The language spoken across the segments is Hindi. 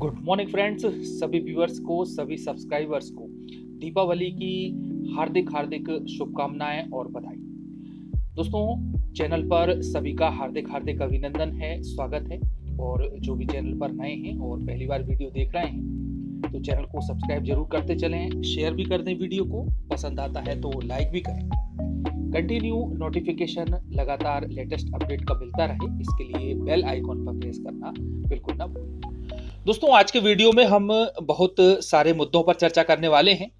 गुड मॉर्निंग फ्रेंड्स सभी व्यूअर्स को सभी सब्सक्राइबर्स को दीपावली की हार्दिक हार्दिक शुभकामनाएं और बधाई दोस्तों चैनल पर सभी का हार्दिक हार्दिक अभिनंदन है स्वागत है और जो भी चैनल पर नए हैं और पहली बार वीडियो देख रहे हैं तो चैनल को सब्सक्राइब जरूर करते चलें शेयर भी कर दें वीडियो को पसंद आता है तो लाइक भी करें कंटिन्यू नोटिफिकेशन लगातार लेटेस्ट अपडेट का मिलता रहे इसके लिए बेल आइकॉन पर प्रेस करना बिल्कुल ना भूलें दोस्तों आज के वीडियो में हम बहुत सारे मुद्दों पर चर्चा करने वाले हैं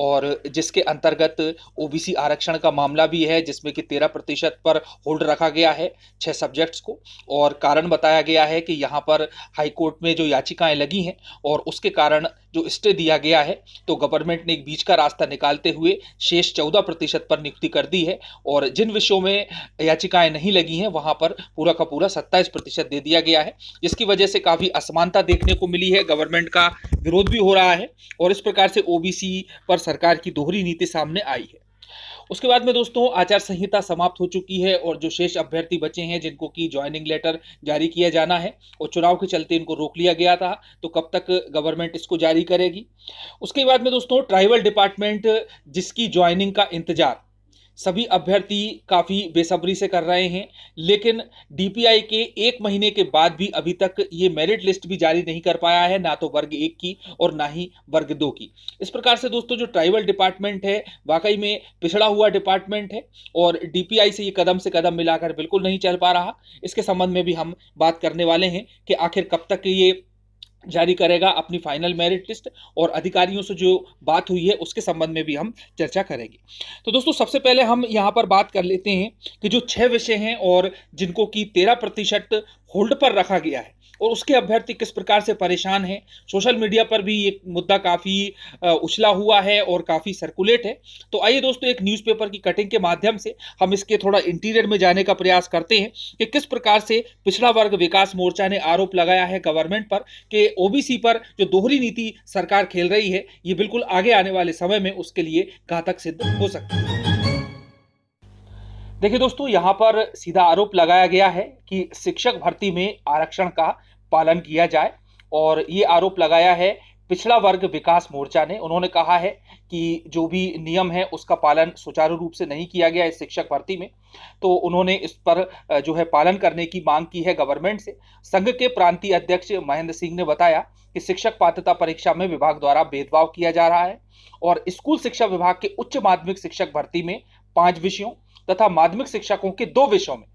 और जिसके अंतर्गत ओबीसी आरक्षण का मामला भी है जिसमें कि तेरह प्रतिशत पर होल्ड रखा गया है छह सब्जेक्ट्स को और कारण बताया गया है कि यहाँ पर हाईकोर्ट में जो याचिकाएं लगी हैं और उसके कारण जो स्टे दिया गया है तो गवर्नमेंट ने एक बीच का रास्ता निकालते हुए शेष चौदह प्रतिशत पर नियुक्ति कर दी है और जिन विषयों में याचिकाएं नहीं लगी हैं वहां पर पूरा का पूरा सत्ताईस प्रतिशत दे दिया गया है जिसकी वजह से काफ़ी असमानता देखने को मिली है गवर्नमेंट का विरोध भी हो रहा है और इस प्रकार से ओबीसी पर सरकार की दोहरी नीति सामने आई है उसके बाद में दोस्तों आचार संहिता समाप्त हो चुकी है और जो शेष अभ्यर्थी बचे हैं जिनको की ज्वाइनिंग लेटर जारी किया जाना है और चुनाव के चलते इनको रोक लिया गया था तो कब तक गवर्नमेंट इसको जारी करेगी उसके बाद में दोस्तों ट्राइबल डिपार्टमेंट जिसकी ज्वाइनिंग का इंतजार सभी अभ्यर्थी काफ़ी बेसब्री से कर रहे हैं लेकिन डीपीआई के एक महीने के बाद भी अभी तक ये मेरिट लिस्ट भी जारी नहीं कर पाया है ना तो वर्ग एक की और ना ही वर्ग दो की इस प्रकार से दोस्तों जो ट्राइबल डिपार्टमेंट है वाकई में पिछड़ा हुआ डिपार्टमेंट है और डीपीआई से ये कदम से कदम मिलाकर बिल्कुल नहीं चल पा रहा इसके संबंध में भी हम बात करने वाले हैं कि आखिर कब तक ये जारी करेगा अपनी फाइनल मेरिट लिस्ट और अधिकारियों से जो बात हुई है उसके संबंध में भी हम चर्चा करेंगे तो दोस्तों सबसे पहले हम यहाँ पर बात कर लेते हैं कि जो छः विषय हैं और जिनको कि तेरह प्रतिशत होल्ड पर रखा गया है और उसके अभ्यर्थी किस प्रकार से परेशान हैं सोशल मीडिया पर भी ये मुद्दा काफ़ी उछला हुआ है और काफ़ी सर्कुलेट है तो आइए दोस्तों एक न्यूज़पेपर की कटिंग के माध्यम से हम इसके थोड़ा इंटीरियर में जाने का प्रयास करते हैं कि किस प्रकार से पिछड़ा वर्ग विकास मोर्चा ने आरोप लगाया है गवर्नमेंट पर कि ओ पर जो दोहरी नीति सरकार खेल रही है ये बिल्कुल आगे आने वाले समय में उसके लिए घातक सिद्ध हो सकती है देखिए दोस्तों यहाँ पर सीधा आरोप लगाया गया है कि शिक्षक भर्ती में आरक्षण का पालन किया जाए और ये आरोप लगाया है पिछड़ा वर्ग विकास मोर्चा ने उन्होंने कहा है कि जो भी नियम है उसका पालन सुचारू रूप से नहीं किया गया है शिक्षक भर्ती में तो उन्होंने इस पर जो है पालन करने की मांग की है गवर्नमेंट से संघ के प्रांतीय अध्यक्ष महेंद्र सिंह ने बताया कि शिक्षक पात्रता परीक्षा में विभाग द्वारा भेदभाव किया जा रहा है और स्कूल शिक्षा विभाग के उच्च माध्यमिक शिक्षक भर्ती में पांच विषयों तथा माध्यमिक शिक्षकों के दो विषयों में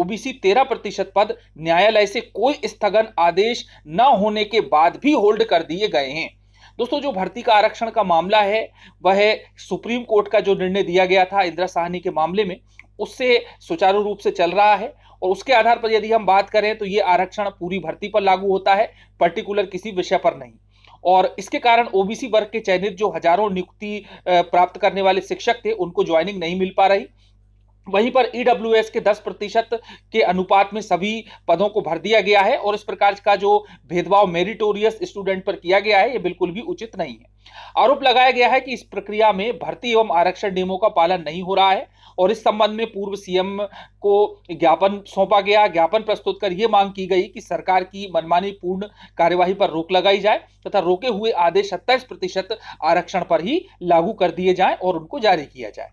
ओबीसी तेरह प्रतिशत पद न्यायालय से कोई स्थगन आदेश न होने के बाद भी होल्ड कर दिए गए हैं दोस्तों जो भर्ती का आरक्षण का मामला है वह सुप्रीम कोर्ट का जो निर्णय दिया गया था इंदिरा साहनी के मामले में उससे सुचारू रूप से चल रहा है और उसके आधार पर यदि हम बात करें तो ये आरक्षण पूरी भर्ती पर लागू होता है पर्टिकुलर किसी विषय पर नहीं और इसके कारण ओबीसी वर्ग के चयनित जो हजारों नियुक्ति प्राप्त करने वाले शिक्षक थे उनको ज्वाइनिंग नहीं मिल पा रही वहीं पर ईडब्ल्यू e के 10 प्रतिशत के अनुपात में सभी पदों को भर दिया गया है और इस प्रकार का जो भेदभाव मेरिटोरियस स्टूडेंट पर किया गया है ये बिल्कुल भी उचित नहीं है आरोप लगाया गया है कि इस प्रक्रिया में भर्ती एवं आरक्षण नियमों का पालन नहीं हो रहा है और इस संबंध में पूर्व सीएम को ज्ञापन सौंपा गया ज्ञापन प्रस्तुत कर यह मांग की गई कि सरकार की मनमानी पूर्ण कार्यवाही पर रोक लगाई जाए तथा रोके हुए आदेश सत्ताईस प्रतिशत आरक्षण पर ही लागू कर दिए जाए और उनको जारी किया जाए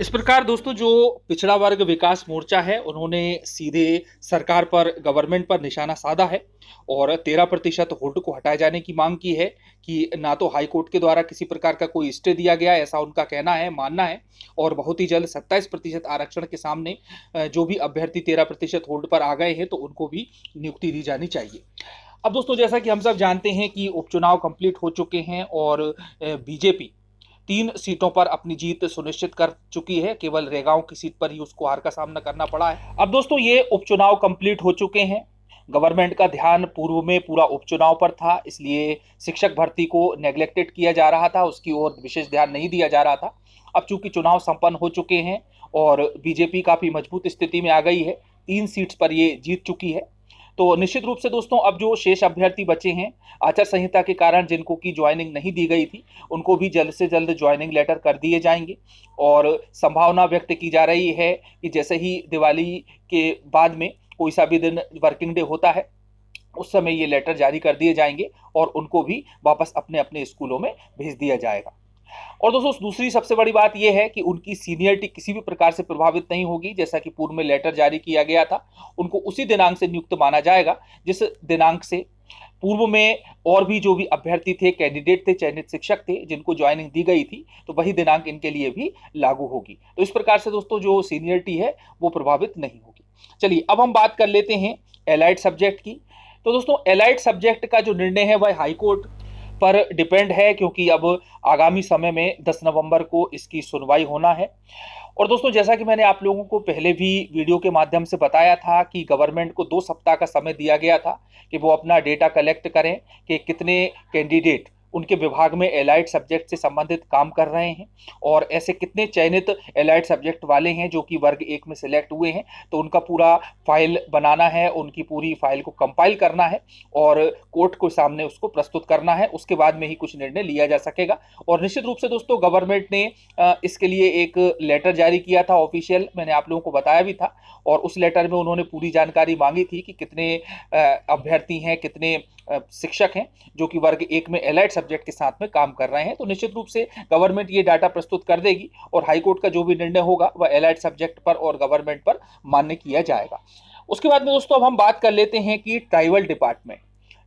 इस प्रकार दोस्तों जो पिछड़ा वर्ग विकास मोर्चा है उन्होंने सीधे सरकार पर गवर्नमेंट पर निशाना साधा है और तेरह प्रतिशत होल्ड को हटाए जाने की मांग की है कि ना तो हाईकोर्ट के द्वारा किसी प्रकार का कोई स्टे दिया गया ऐसा उनका कहना है मानना है और बहुत ही जल्द सत्ताईस प्रतिशत आरक्षण के सामने जो भी अभ्यर्थी तेरह प्रतिशत होल्ड पर आ गए हैं तो उनको भी नियुक्ति दी जानी चाहिए अब दोस्तों जैसा कि हम सब जानते हैं कि उपचुनाव कंप्लीट हो चुके हैं और बीजेपी तीन सीटों पर अपनी जीत सुनिश्चित कर चुकी है केवल रेगांव की सीट पर ही उसको हार का सामना करना पड़ा है अब दोस्तों ये उपचुनाव कंप्लीट हो चुके हैं गवर्नमेंट का ध्यान पूर्व में पूरा उपचुनाव पर था इसलिए शिक्षक भर्ती को नेग्लेक्टेड किया जा रहा था उसकी ओर विशेष ध्यान नहीं दिया जा रहा था अब चूंकि चुनाव संपन्न हो चुके हैं और बीजेपी काफ़ी मजबूत स्थिति में आ गई है तीन सीट्स पर ये जीत चुकी है तो निश्चित रूप से दोस्तों अब जो शेष अभ्यर्थी बचे हैं आचार संहिता के कारण जिनको की ज्वाइनिंग नहीं दी गई थी उनको भी जल्द से जल्द ज्वाइनिंग लेटर कर दिए जाएंगे और संभावना व्यक्त की जा रही है कि जैसे ही दिवाली के बाद में कोई सा भी दिन वर्किंग डे होता है उस समय ये लेटर जारी कर दिए जाएंगे और उनको भी वापस अपने अपने स्कूलों में भेज दिया जाएगा और दोस्तों दूसरी सबसे बड़ी बात यह है कि उनकी सीनियरिटी किसी भी प्रकार से प्रभावित नहीं होगी जैसा कि पूर्व में लेटर जारी किया गया था उनको उसी दिनांक से नियुक्त माना जाएगा जिस दिनांक से पूर्व में और भी जो भी अभ्यर्थी थे कैंडिडेट थे चयनित शिक्षक थे जिनको ज्वाइनिंग दी गई थी तो वही दिनांक इनके लिए भी लागू होगी तो इस प्रकार से दोस्तों जो सीनियरिटी है वो प्रभावित नहीं होगी चलिए अब हम बात कर लेते हैं एलाइड सब्जेक्ट की तो दोस्तों एलाइड सब्जेक्ट का जो निर्णय है वह हाईकोर्ट पर डिपेंड है क्योंकि अब आगामी समय में 10 नवंबर को इसकी सुनवाई होना है और दोस्तों जैसा कि मैंने आप लोगों को पहले भी वीडियो के माध्यम से बताया था कि गवर्नमेंट को दो सप्ताह का समय दिया गया था कि वो अपना डेटा कलेक्ट करें कि कितने कैंडिडेट उनके विभाग में एलाइड सब्जेक्ट से संबंधित काम कर रहे हैं और ऐसे कितने चयनित एलाइड सब्जेक्ट वाले हैं जो कि वर्ग एक में सिलेक्ट हुए हैं तो उनका पूरा फाइल बनाना है उनकी पूरी फाइल को कंपाइल करना है और कोर्ट को सामने उसको प्रस्तुत करना है उसके बाद में ही कुछ निर्णय लिया जा सकेगा और निश्चित रूप से दोस्तों गवर्नमेंट ने इसके लिए एक लेटर जारी किया था ऑफिशियल मैंने आप लोगों को बताया भी था और उस लेटर में उन्होंने पूरी जानकारी मांगी थी कि कितने अभ्यर्थी हैं कितने शिक्षक हैं जो कि वर्ग एक में एलाइड सब्जेक्ट के साथ में काम कर रहे हैं तो निश्चित रूप से गवर्नमेंट ये डाटा प्रस्तुत कर देगी और हाईकोर्ट का जो भी निर्णय होगा वह एलाइड सब्जेक्ट पर और गवर्नमेंट पर मान्य किया जाएगा उसके बाद में दोस्तों अब हम बात कर लेते हैं कि ट्राइबल डिपार्टमेंट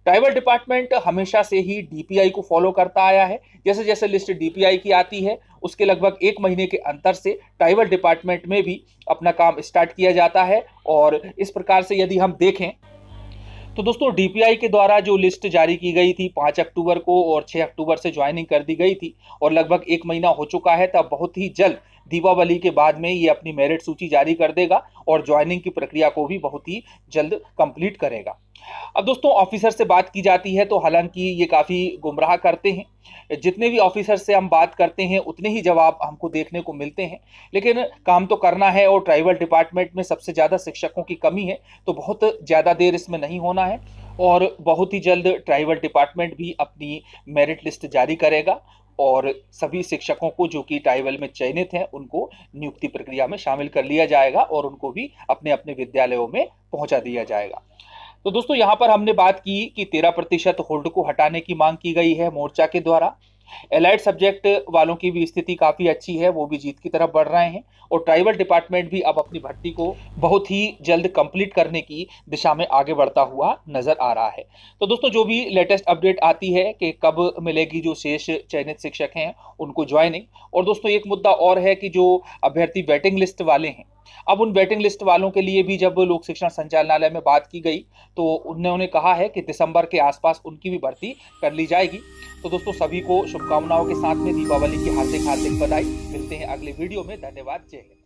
ट्राइबल डिपार्टमेंट हमेशा से ही डीपीआई को फॉलो करता आया है जैसे जैसे लिस्ट डीपीआई की आती है उसके लगभग एक महीने के अंतर से ट्राइबल डिपार्टमेंट में भी अपना काम स्टार्ट किया जाता है और इस प्रकार से यदि हम देखें तो दोस्तों डीपीआई के द्वारा जो लिस्ट जारी की गई थी पाँच अक्टूबर को और छः अक्टूबर से ज्वाइनिंग कर दी गई थी और लगभग एक महीना हो चुका है तब बहुत ही जल्द दीपावली के बाद में ये अपनी मेरिट सूची जारी कर देगा और ज्वाइनिंग की प्रक्रिया को भी बहुत ही जल्द कंप्लीट करेगा अब दोस्तों ऑफिसर से बात की जाती है तो हालांकि ये काफ़ी गुमराह करते हैं जितने भी ऑफिसर से हम बात करते हैं उतने ही जवाब हमको देखने को मिलते हैं लेकिन काम तो करना है और ट्राइबल डिपार्टमेंट में सबसे ज़्यादा शिक्षकों की कमी है तो बहुत ज़्यादा देर इसमें नहीं होना है और बहुत ही जल्द ट्राइबल डिपार्टमेंट भी अपनी मेरिट लिस्ट जारी करेगा और सभी शिक्षकों को जो कि टाइवल में चयनित हैं उनको नियुक्ति प्रक्रिया में शामिल कर लिया जाएगा और उनको भी अपने अपने विद्यालयों में पहुंचा दिया जाएगा तो दोस्तों यहाँ पर हमने बात की कि तेरह प्रतिशत होल्ड को हटाने की मांग की गई है मोर्चा के द्वारा एलाइड सब्जेक्ट वालों की भी स्थिति काफ़ी अच्छी है वो भी जीत की तरफ बढ़ रहे हैं और ट्राइबल डिपार्टमेंट भी अब अपनी भर्ती को बहुत ही जल्द कंप्लीट करने की दिशा में आगे बढ़ता हुआ नजर आ रहा है तो दोस्तों जो भी लेटेस्ट अपडेट आती है कि कब मिलेगी जो शेष चयनित शिक्षक हैं उनको ज्वाइनिंग और दोस्तों एक मुद्दा और है कि जो अभ्यर्थी वेटिंग लिस्ट वाले हैं अब उन वेटिंग लिस्ट वालों के लिए भी जब लोक शिक्षण संचालनालय में बात की गई तो उन्होंने कहा है कि दिसंबर के आसपास उनकी भी भर्ती कर ली जाएगी तो दोस्तों सभी को शुभकामनाओं के साथ में दीपावली की हार्दिक हार्दिक बधाई मिलते हैं अगले वीडियो में धन्यवाद जय हिंद